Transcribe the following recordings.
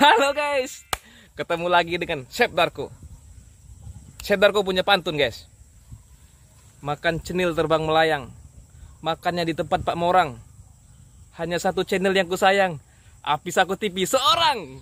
Halo guys, ketemu lagi dengan Chef Darko. Chef Darko punya pantun guys. Makan cenil terbang melayang, makannya di tempat Pak Morang. Hanya satu channel yang kusayang, apis aku tipis seorang.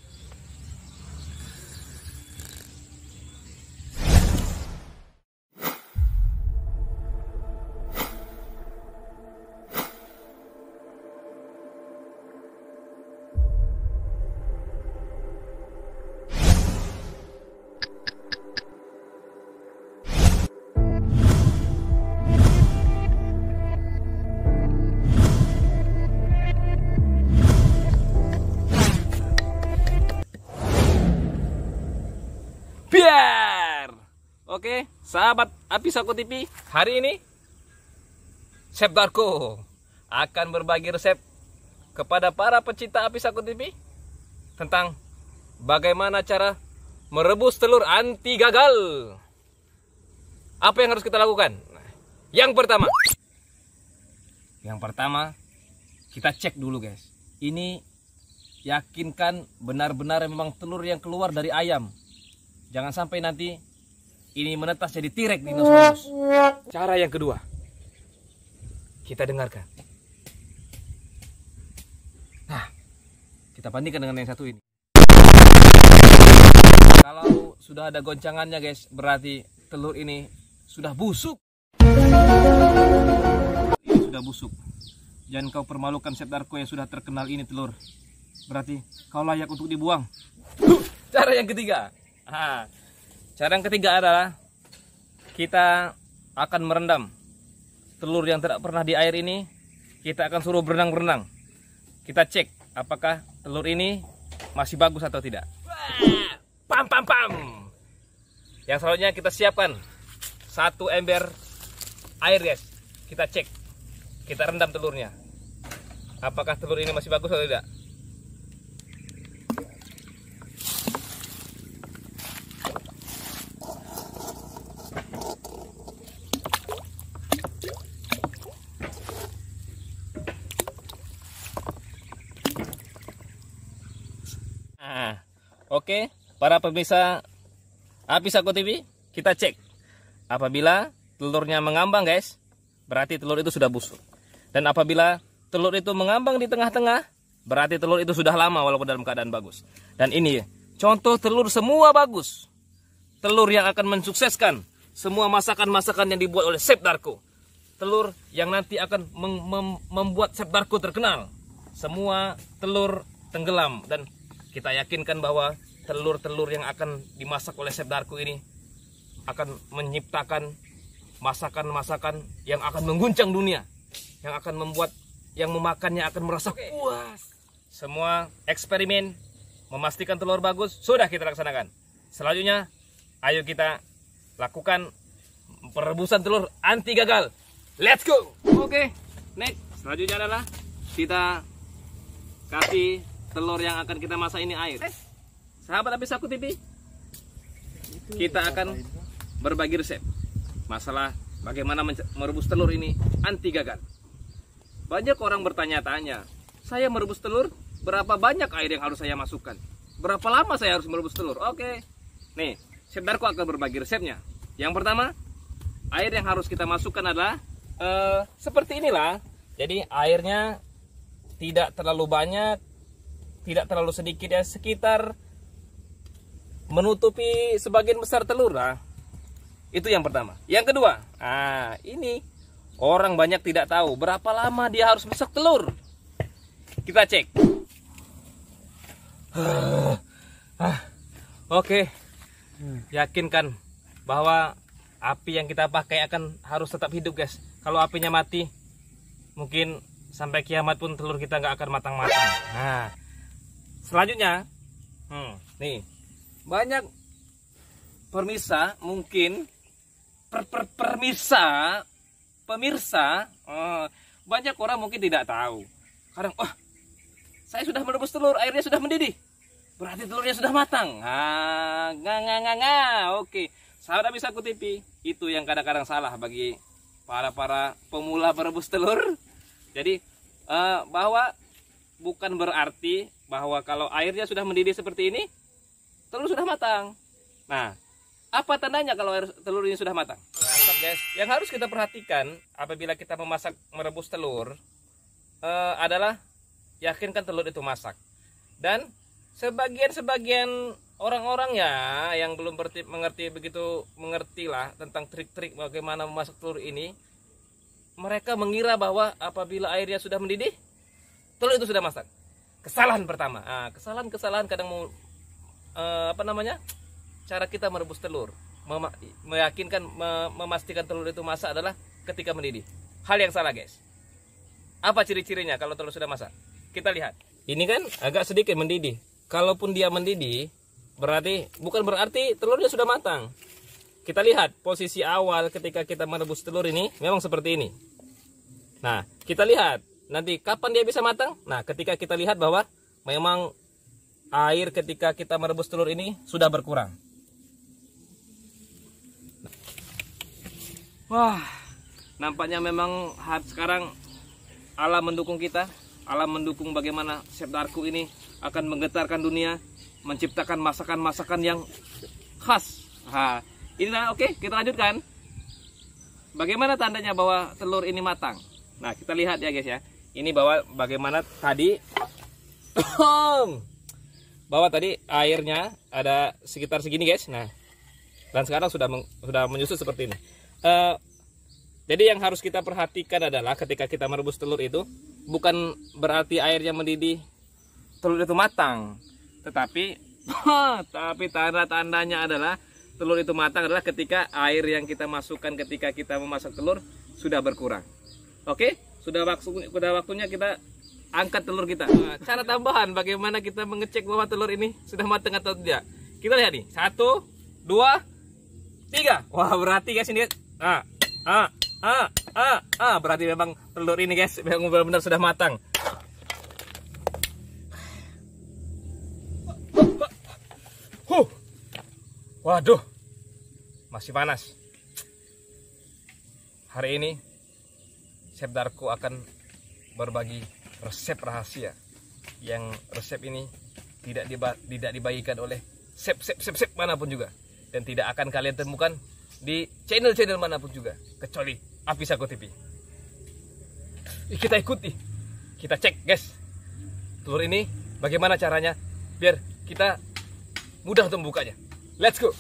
Oke, sahabat Api Saku TV, hari ini Chef Darko akan berbagi resep kepada para pecinta Api Saku TV tentang bagaimana cara merebus telur anti gagal. Apa yang harus kita lakukan? Yang pertama, yang pertama kita cek dulu guys. Ini yakinkan benar-benar memang telur yang keluar dari ayam Jangan sampai nanti ini menetas jadi tirek dinosaurus. Cara yang kedua, kita dengarkan. Nah, kita bandingkan dengan yang satu ini. Kalau sudah ada goncangannya guys, berarti telur ini sudah busuk. Ini sudah busuk. Jangan kau permalukan set Darko yang sudah terkenal ini telur. Berarti kau layak untuk dibuang. Cara yang ketiga, Nah, cara yang ketiga adalah kita akan merendam telur yang tidak pernah di air ini. Kita akan suruh berenang-berenang. Kita cek apakah telur ini masih bagus atau tidak. Pam pam pam. Yang selanjutnya kita siapkan satu ember air guys. Kita cek. Kita rendam telurnya. Apakah telur ini masih bagus atau tidak? Ah, oke, para pemirsa Apisako TV, kita cek. Apabila telurnya mengambang guys, berarti telur itu sudah busuk. Dan apabila telur itu mengambang di tengah-tengah, berarti telur itu sudah lama walaupun dalam keadaan bagus. Dan ini contoh telur semua bagus. Telur yang akan mensukseskan semua masakan-masakan yang dibuat oleh Chef Darko. Telur yang nanti akan mem mem membuat Chef Darko terkenal. Semua telur tenggelam dan kita yakinkan bahwa telur-telur yang akan dimasak oleh Chef Darko ini akan menciptakan masakan-masakan yang akan mengguncang dunia, yang akan membuat yang memakannya akan merasa puas. Semua eksperimen memastikan telur bagus sudah kita laksanakan. Selanjutnya, ayo kita lakukan perebusan telur anti gagal. Let's go. Oke, next. Selanjutnya adalah kita kasih telur yang akan kita masak ini air. Sahabat habis aku titi, kita akan berbagi resep masalah bagaimana merebus telur ini anti gagal. Banyak orang bertanya-tanya, saya merebus telur berapa banyak air yang harus saya masukkan? Berapa lama saya harus merebus telur? Oke, nih sebentar aku akan berbagi resepnya. Yang pertama, air yang harus kita masukkan adalah uh, seperti inilah. Jadi airnya tidak terlalu banyak, tidak terlalu sedikit ya sekitar menutupi sebagian besar telur nah, itu yang pertama yang kedua ah ini orang banyak tidak tahu berapa lama dia harus besok telur kita cek ah, oke okay. yakinkan bahwa api yang kita pakai akan harus tetap hidup guys kalau apinya mati mungkin sampai kiamat pun telur kita nggak akan matang-matang nah selanjutnya hmm, nih banyak permisa mungkin per, per, permisa pemirsa eh, banyak orang mungkin tidak tahu kadang oh, saya sudah merebus telur airnya sudah mendidih berarti telurnya sudah matang nggak ah, nggak nggak nggak oke saudara bisa kutipi itu yang kadang-kadang salah bagi para para pemula merebus telur jadi eh, bahwa bukan berarti bahwa kalau airnya sudah mendidih seperti ini, telur sudah matang. Nah, apa tandanya kalau air telur ini sudah matang? Mantap guys. Yang harus kita perhatikan apabila kita memasak merebus telur eh, adalah yakinkan telur itu masak. Dan sebagian-sebagian orang-orang ya yang belum mengerti begitu mengertilah tentang trik-trik bagaimana memasak telur ini, mereka mengira bahwa apabila airnya sudah mendidih, telur itu sudah masak kesalahan pertama nah, kesalahan kesalahan kadang mau eh, apa namanya cara kita merebus telur mem meyakinkan me memastikan telur itu masak adalah ketika mendidih hal yang salah guys apa ciri-cirinya kalau telur sudah masak kita lihat ini kan agak sedikit mendidih kalaupun dia mendidih berarti bukan berarti telurnya sudah matang kita lihat posisi awal ketika kita merebus telur ini memang seperti ini nah kita lihat Nanti kapan dia bisa matang? Nah, ketika kita lihat bahwa memang air ketika kita merebus telur ini sudah berkurang. Wah, nampaknya memang sekarang alam mendukung kita. Alam mendukung bagaimana Chef Darku ini akan menggetarkan dunia, menciptakan masakan-masakan yang khas. Ha, ini oke, okay, kita lanjutkan. Bagaimana tandanya bahwa telur ini matang? Nah, kita lihat ya guys ya ini bahwa bagaimana tadi bahwa tadi airnya ada sekitar segini guys nah dan sekarang sudah meng, sudah menyusut seperti ini uh, jadi yang harus kita perhatikan adalah ketika kita merebus telur itu bukan berarti airnya mendidih telur itu matang tetapi tapi tanda-tandanya adalah telur itu matang adalah ketika air yang kita masukkan ketika kita memasak telur sudah berkurang oke okay? sudah waktu sudah waktunya kita angkat telur kita. Nah, cara tambahan bagaimana kita mengecek bahwa telur ini sudah matang atau tidak. Kita lihat nih. Satu, dua, tiga. Wah berarti guys ini. Ah, ah, ah, ah, ah. Berarti memang telur ini guys memang benar-benar sudah matang. Huh. Waduh. Masih panas. Hari ini Chef Darko akan berbagi resep rahasia yang resep ini tidak diba tidak dibagikan oleh sep sep chef sep manapun juga dan tidak akan kalian temukan di channel-channel manapun juga kecuali api sago TV. Kita ikuti, kita cek guys telur ini bagaimana caranya biar kita mudah untuk membukanya. Let's go!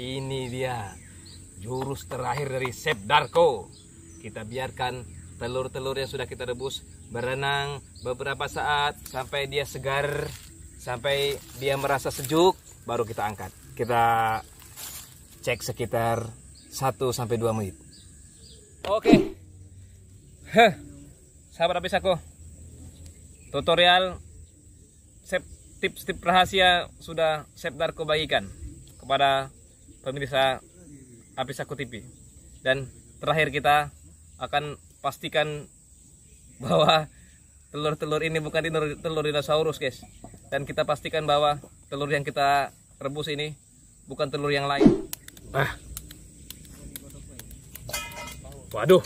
Ini dia jurus terakhir dari Sep Darko. Kita biarkan telur-telur yang sudah kita rebus berenang beberapa saat sampai dia segar, sampai dia merasa sejuk, baru kita angkat. Kita cek sekitar 1 sampai 2 menit. Oke. Heh. Sahabat habis aku. Tutorial tips-tips rahasia sudah Sep Darko bagikan kepada pemirsa Apisaku TV. Dan terakhir kita akan pastikan bahwa telur-telur ini bukan telur, telur dinosaurus, guys. Dan kita pastikan bahwa telur yang kita rebus ini bukan telur yang lain. Ah. Waduh.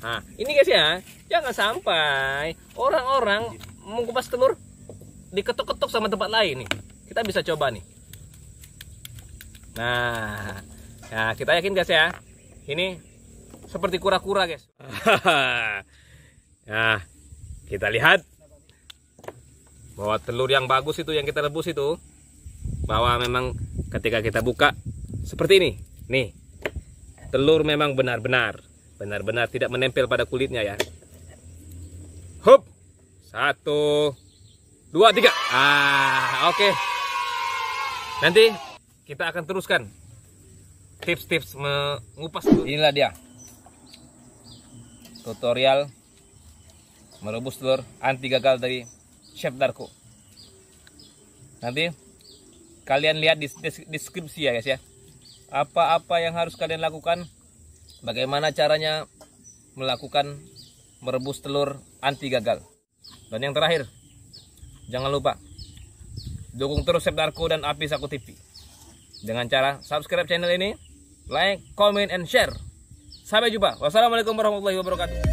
Nah, ini guys ya, jangan sampai orang-orang mengupas telur diketuk-ketuk sama tempat lain nih. Kita bisa coba nih. Nah, nah kita yakin guys ya, ini seperti kura-kura guys. nah, kita lihat bahwa telur yang bagus itu yang kita rebus itu bahwa memang ketika kita buka seperti ini, nih telur memang benar-benar benar-benar tidak menempel pada kulitnya ya. Hup, satu, dua, tiga. Ah, oke. Okay. Nanti kita akan teruskan tips-tips mengupas. Inilah dia tutorial merebus telur anti gagal dari Chef Darko. Nanti kalian lihat di deskripsi ya guys ya. Apa-apa yang harus kalian lakukan, bagaimana caranya melakukan merebus telur anti gagal. Dan yang terakhir, jangan lupa dukung terus Chef Darko dan Api Saku TV dengan cara subscribe channel ini, like, comment, and share. Sampai jumpa. Wassalamualaikum warahmatullahi wabarakatuh.